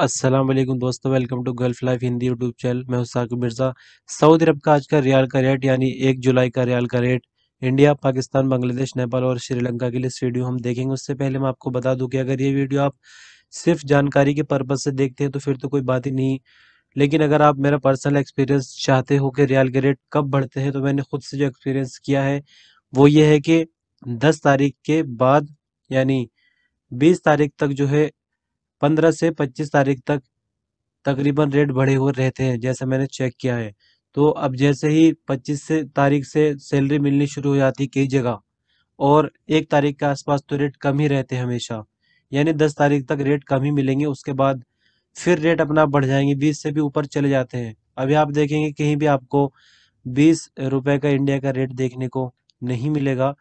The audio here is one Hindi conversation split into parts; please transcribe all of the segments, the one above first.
अस्सलाम वालेकुम दोस्तों welcome to Gulf Life Hindi YouTube channel मैं हूं साकिब मिर्ज़ा सऊदी अरब का आज का रियाल का रेट यानी एक जुलाई का रियाल का रेट इंडिया पाकिस्तान बांग्लादेश नेपाल और श्रीलंका के लिए वीडियो हम देखेंगे उससे पहले मैं आपको बता दूं कि अगर ये वीडियो आप सिर्फ जानकारी के पर्पज़ से देखते हैं तो फिर तो कोई बात ही नहीं लेकिन अगर आप मेरा पर्सनल एक्सपीरियंस चाहते हो कि रियाल के रेट कब बढ़ते हैं तो मैंने खुद से जो एक्सपीरियंस किया है वो ये है कि दस तारीख के बाद यानी बीस तारीख तक जो है पंद्रह से पच्चीस तारीख तक तकरीबन रेट बढ़े हुए रहते हैं जैसे मैंने चेक किया है तो अब जैसे ही पच्चीस से तारीख से सैलरी मिलनी शुरू हो जाती कई जगह और एक तारीख के आसपास तो रेट कम ही रहते हैं हमेशा यानी दस तारीख तक रेट कम ही मिलेंगे उसके बाद फिर रेट अपना बढ़ जाएंगे बीस से भी ऊपर चले जाते हैं अभी आप देखेंगे कहीं भी आपको बीस रुपए का इंडिया का रेट देखने को नहीं मिलेगा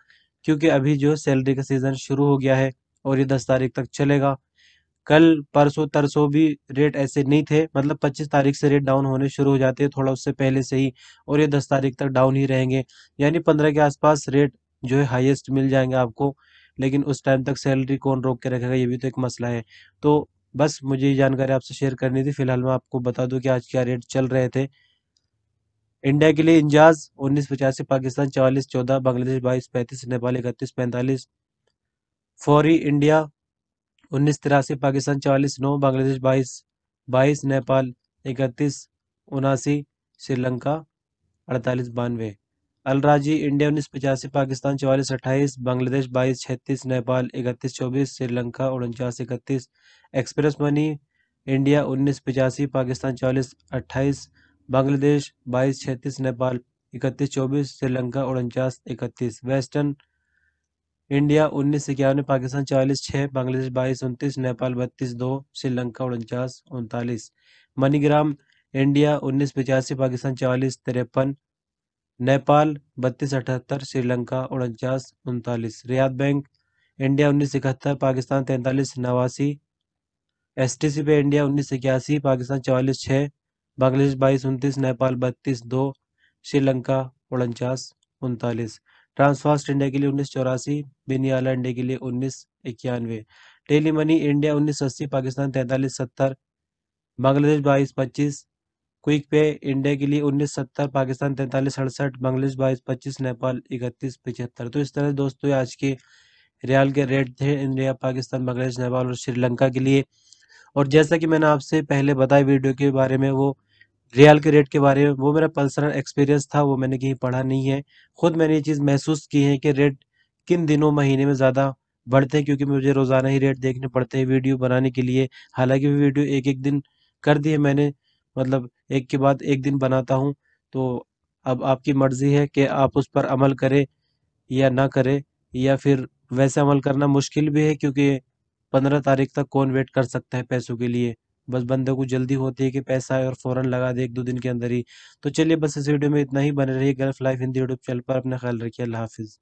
क्योंकि अभी जो सैलरी का सीज़न शुरू हो गया है और ये दस तारीख तक चलेगा कल परसों तरसों भी रेट ऐसे नहीं थे मतलब 25 तारीख से रेट डाउन होने शुरू हो जाते हैं थोड़ा उससे पहले से ही और ये 10 तारीख तक डाउन ही रहेंगे यानी 15 के आसपास रेट जो है हाईएस्ट मिल जाएंगे आपको लेकिन उस टाइम तक सैलरी कौन रोक के रखेगा ये भी तो एक मसला है तो बस मुझे ये जानकारी आपसे शेयर करनी थी फिलहाल मैं आपको बता दूँ कि आज क्या रेट चल रहे थे इंडिया के लिए इंजाज उन्नीस पचासी पाकिस्तान चवालीस चौदह बांग्लादेश बाईस पैंतीस नेपाल इकतीस पैंतालीस फॉरी इंडिया उन्नीस तिरासी पाकिस्तान चालीस नौ बांग्लादेश बाईस बाईस नेपाल इकतीस उनासी श्रीलंका अड़तालीस बानवे अलराजी इंडिया उन्नीस पचासी पाकिस्तान चौवालीस अट्ठाईस बांग्लादेश बाईस छत्तीस नेपाल इकतीस चौबीस श्रीलंका उनचास इकतीस एक्सप्रेस मनी इंडिया उन्नीस पचासी पाकिस्तान चवालीस अट्ठाईस बांग्लादेश बाईस छत्तीस नेपाल इकतीस चौबीस श्रीलंका उनचास इकतीस वेस्टर्न इंडिया उन्नीस इक्यावन पाकिस्तान चालीस छः बांग्लादेश बाईस उनतीस नेपाल बत्तीस दो श्रीलंका उनचास उनतालीस मनीग्राम इंडिया उन्नीस पचासी पाकिस्तान चालीस तिरपन नेपाल बत्तीस अठहत्तर श्रीलंका उनचास उनतालीस रियाद बैंक इंडिया उन्नीस इकहत्तर पाकिस्तान तैंतालीस नवासी एस टी सी पे इंडिया उन्नीस इक्यासी पाकिस्तान चवालीस छः बांग्लादेश बाईस उनतीस नेपाल बत्तीस दो श्रीलंका उनचास उनतालीस ट्रांसफास्ट इंडिया के लिए उन्नीस चौरासी बेनियाला इंडिया के लिए उन्नीस इक्यानवे टेली मनी इंडिया उन्नीस अस्सी पाकिस्तान तैंतालीस सत्तर बांग्लादेश बाईस पच्चीस क्विक पे इंडिया के लिए उन्नीस सत्तर पाकिस्तान तैंतालीस अड़सठ बांग्लादेश बाईस पच्चीस नेपाल इकतीस पिछहत्तर तो इस तरह दोस्तों आज के रियाल के रेट थे इंडिया पाकिस्तान बांग्लादेश नेपाल और श्रीलंका के लिए और जैसा कि मैंने आपसे पहले बताया वीडियो के बारे में वो रियाल के रेट के बारे में वो मेरा पर्सनल एक्सपीरियंस था वो मैंने कहीं पढ़ा नहीं है खुद मैंने ये चीज़ महसूस की है कि रेट किन दिनों महीने में ज़्यादा बढ़ते हैं क्योंकि मुझे रोज़ाना ही रेट देखने पड़ते हैं वीडियो बनाने के लिए हालांकि वीडियो एक एक दिन कर दिए मैंने मतलब एक के बाद एक दिन बनाता हूँ तो अब आपकी मर्ज़ी है कि आप उस पर अमल करें या ना करें या फिर वैसे अमल करना मुश्किल भी है क्योंकि पंद्रह तारीख तक कौन वेट कर सकता है पैसों के लिए बस बंदे को जल्दी होती है कि पैसा आए और फ़ौरन लगा दे एक दो दिन के अंदर ही तो चलिए बस इस वीडियो में इतना ही बने रहिए Gulf Life Hindi YouTube channel पर अपना ख्याल रखिए अल्लाह हाफिज़